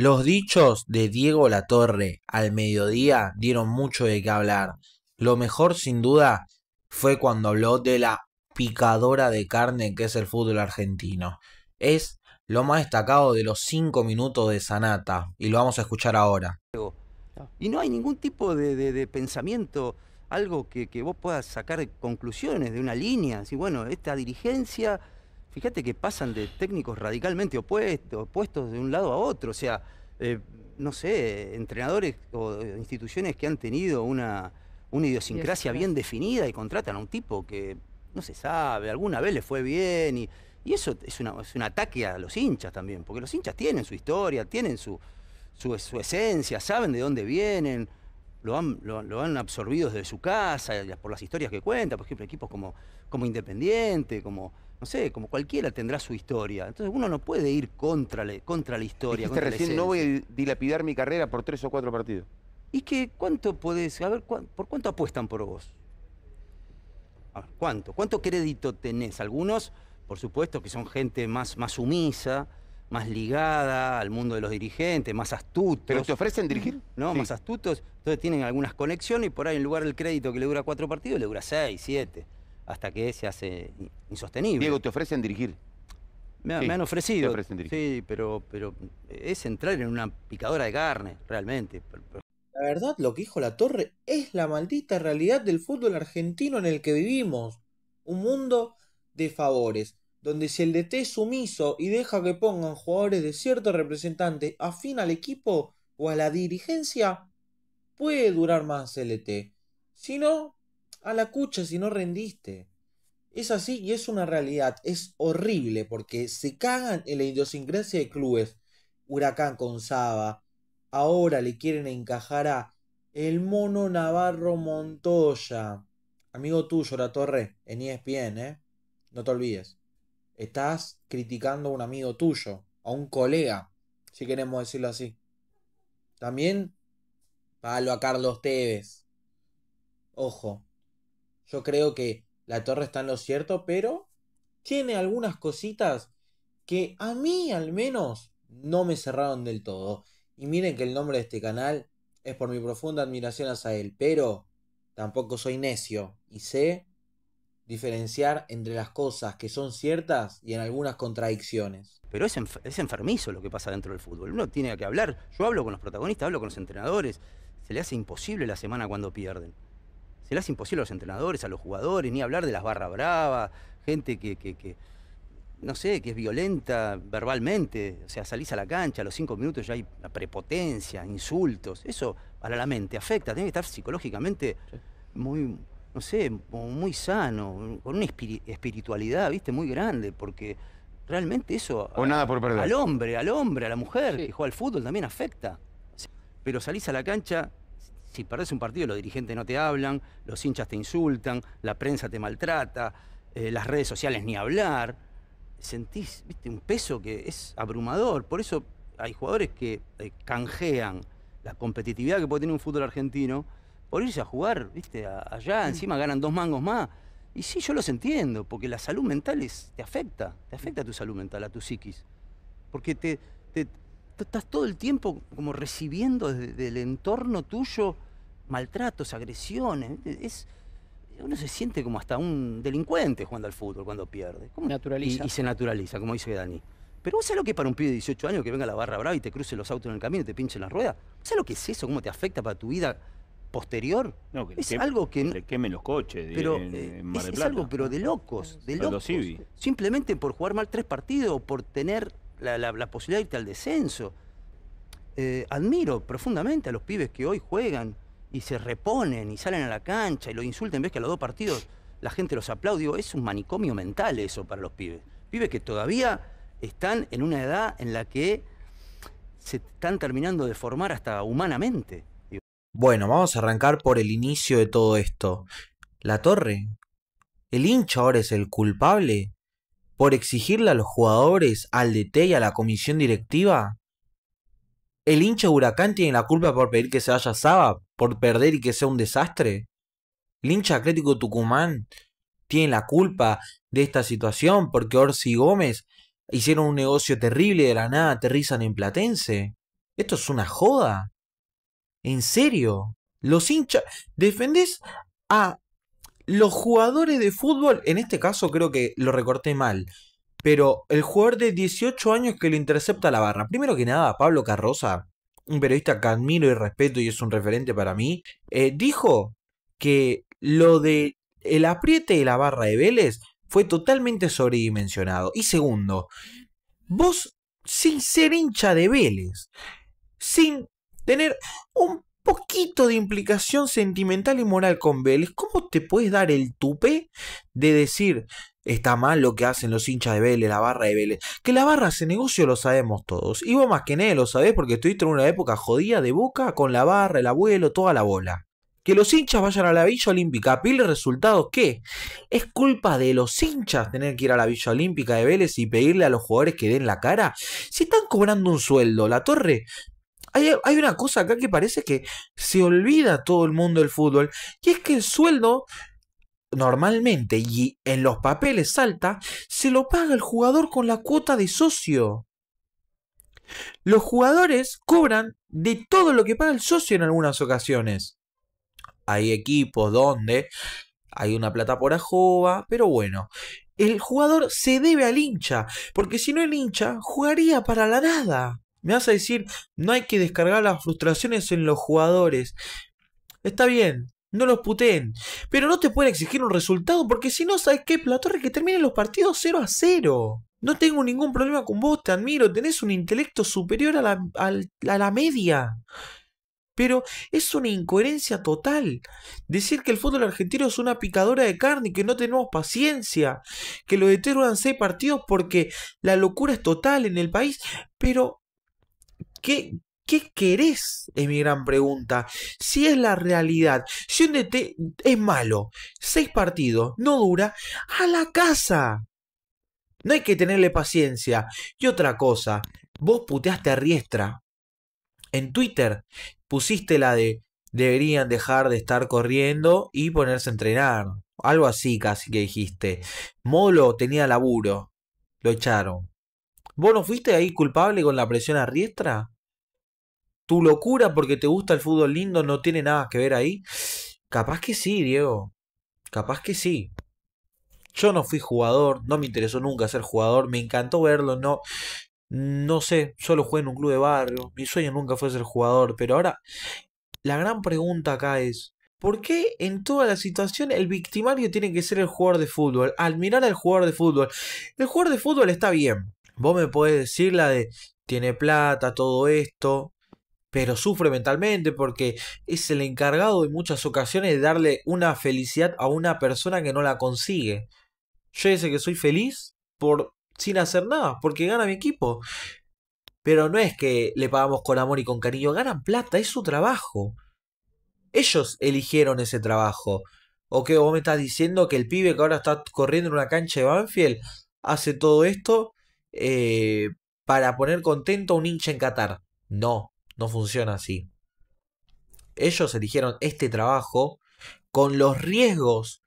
Los dichos de Diego Latorre al mediodía dieron mucho de qué hablar. Lo mejor sin duda fue cuando habló de la picadora de carne que es el fútbol argentino. Es lo más destacado de los cinco minutos de Sanata y lo vamos a escuchar ahora. Y no hay ningún tipo de, pensamiento, algo que, que, vos puedas sacar conclusiones de una línea. Si, bueno, esta dirigencia fíjate que pasan de técnicos radicalmente opuestos, opuestos de un lado a otro. O sea, eh, no sé, entrenadores o eh, instituciones que han tenido una, idiosincrasia bien definida y contratan a un tipo que no se sabe, alguna vez le fue bien y, eso es, un ataque a los hinchas también, porque los hinchas tienen su historia, tienen su, su, esencia, saben de dónde vienen, lo han, lo, han, absorbido desde su casa, por las historias que cuenta, por ejemplo, equipos como, como Independiente, como no sé, como cualquiera tendrá su historia. Entonces uno no puede ir contra, la, contra la historia. recién, no voy a dilapidar mi carrera por tres o cuatro partidos. ¿Y qué? cuánto podés, a ver, por cuánto apuestan por vos? ¿cuánto? ¿Cuánto crédito tenés? Algunos, por supuesto, que son gente más, más sumisa, más ligada al mundo de los dirigentes, más astutos. ¿Pero te ofrecen dirigir? No, más astutos. Entonces tienen algunas conexiones y por ahí en lugar del crédito que le dura cuatro partidos, le dura seis, siete hasta que se hace insostenible. Diego, ¿te ofrecen dirigir? Me, han ofrecido. Sí, pero, pero es entrar en una picadora de carne, realmente. La verdad, lo que dijo la torre es la maldita realidad del fútbol argentino en el que vivimos. Un mundo de favores, donde si el DT es sumiso y deja que pongan jugadores de cierto representante afín al equipo o a la dirigencia, puede durar más el DT. Si no, a la cucha si no rendiste. Es así y es una realidad. Es horrible porque se cagan en la idiosincrasia de clubes. Huracán con Saba. Ahora le quieren encajar a el mono Navarro Montoya. Amigo tuyo, La Torre, en ESPN, ¿eh? No te olvides. Estás criticando a un amigo tuyo, a un colega, si queremos decirlo así. También palo a Carlos Tevez. Ojo, yo creo que la torre está en lo cierto, pero tiene algunas cositas que a mí al menos no me cerraron del todo. Y miren que el nombre de este canal es por mi profunda admiración hacia él, pero tampoco soy necio y sé diferenciar entre las cosas que son ciertas y en algunas contradicciones. Pero es, es enfermizo lo que pasa dentro del fútbol. Uno tiene que hablar. Yo hablo con los protagonistas, hablo con los entrenadores. Se le hace imposible la semana cuando pierden se le imposible a los entrenadores, a los jugadores, ni hablar de las barra bravas, gente que, que, no sé, que es violenta verbalmente. O sea, salís a la cancha, a los cinco minutos ya hay prepotencia, insultos. Eso para la mente afecta, tiene que estar psicológicamente muy, no sé, muy sano, con una espiritualidad, viste, muy grande, porque realmente eso. O nada por perder. Al hombre, al hombre, a la mujer que juega al fútbol también afecta. Pero salís a la cancha si perdés un partido, los dirigentes no te hablan, los hinchas te insultan, la prensa te maltrata, eh, las redes sociales ni hablar. Sentís, viste, un peso que es abrumador. Por eso hay jugadores que eh, canjean la competitividad que puede tener un fútbol argentino por irse a jugar, viste, allá, mm. encima ganan dos mangos más. Y sí, yo los entiendo, porque la salud mental es, te afecta, te afecta a tu salud mental, a tu psiquis. Porque estás todo el tiempo como recibiendo desde el entorno tuyo maltratos, agresiones. E-, es, uno se siente como hasta un delincuente jugando al fútbol cuando pierde. Naturaliza. Y, se naturaliza, como dice Dani. Pero vos lo que es para un pibe de 18 años que venga a la barra brava y te cruce los autos en el camino y te en las ruedas. ¿Sabes lo que es eso? ¿Cómo te afecta para tu vida posterior? No, que es algo que. Le quemen los coches. Pero, eh, es, algo, pero de locos. De locos. Simplemente por jugar mal tres partidos o por tener la, posibilidad de irte al descenso. Eh, admiro profundamente a los pibes que hoy juegan y se reponen y salen a la cancha y lo insulten. Ves que a los dos partidos la gente los aplaude. es un manicomio mental eso para los pibes. Pibes que todavía están en una edad en la que se están terminando de formar hasta humanamente. Bueno, vamos a arrancar por el inicio de todo esto. La torre. ¿El hincha ahora es el culpable? ¿Por exigirle a los jugadores, al DT y a la comisión directiva? ¿El hincha huracán tiene la culpa por pedir que se vaya Saba por perder y que sea un desastre? El hincha Atlético Tucumán tiene la culpa de esta situación porque Orsi y Gómez hicieron un negocio terrible de la nada aterrizan en Platense. Esto es una joda. En serio. Los hinchas. Defendés a los jugadores de fútbol. En este caso creo que lo recorté mal. Pero el jugador de 18 años que le intercepta la barra. Primero que nada, Pablo Carroza un periodista que admiro y respeto y es un referente para mí, eh, dijo que lo de el apriete de la barra de Vélez fue totalmente sobredimensionado. Y segundo, vos sin ser hincha de Vélez, sin tener un poquito de implicación sentimental y moral con Vélez, ¿cómo te puedes dar el tupe de decir, está mal lo que hacen los hinchas de Vélez, la barra de Vélez. Que la barra hace negocio lo sabemos todos. Y vos más que nadie lo sabés porque estuviste en una época jodida de boca con la barra, el abuelo, toda la bola. Que los hinchas vayan a la Villa Olímpica pile resultados, ¿qué? ¿Es culpa de los hinchas tener que ir a la Villa Olímpica de Vélez y pedirle a los jugadores que den la cara? Si están cobrando un sueldo, la torre, hay, hay, una cosa acá que parece que se olvida todo el mundo del fútbol, y es que el sueldo normalmente y en los papeles alta, se lo paga el jugador con la cuota de socio. Los jugadores cobran de todo lo que paga el socio en algunas ocasiones. Hay equipos donde hay una plata por ajoba, pero bueno, el jugador se debe al hincha, porque si no el hincha jugaría para la nada. Me vas a decir, no hay que descargar las frustraciones en los jugadores. Está bien, no los puteen. Pero no te pueden exigir un resultado porque si no, ¿sabes qué? La torre que terminen los partidos 0 a 0. No tengo ningún problema con vos, te admiro, tenés un intelecto superior a la, a, la media. Pero es una incoherencia total. Decir que el fútbol argentino es una picadora de carne y que no tenemos paciencia, que lo deterioran seis partidos porque la locura es total en el país. Pero, ¿qué, ¿Qué querés? Es mi gran pregunta. Si es la realidad, si un DT es malo, seis partidos, no dura, a la casa. No hay que tenerle paciencia. Y otra cosa, vos puteaste a Riestra. En Twitter pusiste la de deberían dejar de estar corriendo y ponerse a entrenar. Algo así casi que dijiste. Molo tenía laburo. Lo echaron. ¿Vos no fuiste ahí culpable con la presión a Riestra? tu locura porque te gusta el fútbol lindo no tiene nada que ver ahí. Capaz que sí, Diego. Capaz que sí. Yo no fui jugador, no me interesó nunca ser jugador, me encantó verlo, no, no sé, solo jugué en un club de barrio, mi sueño nunca fue ser jugador, pero ahora la gran pregunta acá es, ¿por qué en toda la situación el victimario tiene que ser el jugador de fútbol? Al mirar al jugador de fútbol, el jugador de fútbol está bien, vos me podés decir la de tiene plata, todo esto, pero sufre mentalmente porque es el encargado en muchas ocasiones de darle una felicidad a una persona que no la consigue. Yo dice que soy feliz por sin hacer nada, porque gana mi equipo. Pero no es que le pagamos con amor y con cariño, ganan plata, es su trabajo. Ellos eligieron ese trabajo. ¿O qué vos me estás diciendo que el pibe que ahora está corriendo en una cancha de Banfield hace todo esto eh, para poner contento a un hincha en Qatar? No, no funciona así. Ellos eligieron este trabajo con los riesgos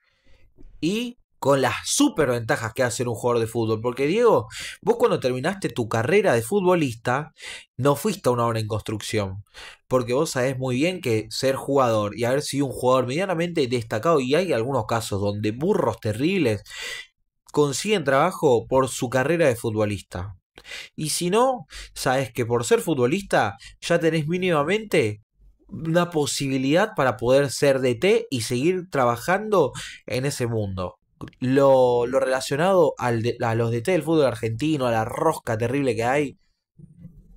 y con las superventajas ventajas que hace un jugador de fútbol. Porque Diego, vos cuando terminaste tu carrera de futbolista, no fuiste a una obra en construcción. Porque vos sabés muy bien que ser jugador y haber sido un jugador medianamente destacado, y hay algunos casos donde burros terribles consiguen trabajo por su carrera de futbolista. Y si no, sabes que por ser futbolista ya tenés mínimamente una posibilidad para poder ser DT y seguir trabajando en ese mundo. Lo, relacionado al a los DT del fútbol argentino, a la rosca terrible que hay,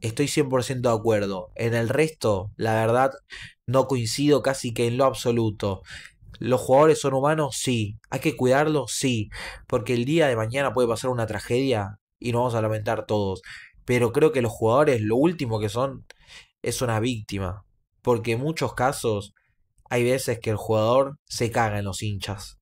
estoy 100% de acuerdo. En el resto, la verdad, no coincido casi que en lo absoluto. ¿Los jugadores son humanos? Sí. ¿Hay que cuidarlos? Sí. Porque el día de mañana puede pasar una tragedia y nos vamos a lamentar todos. Pero creo que los jugadores lo último que son es una víctima. Porque en muchos casos hay veces que el jugador se caga en los hinchas.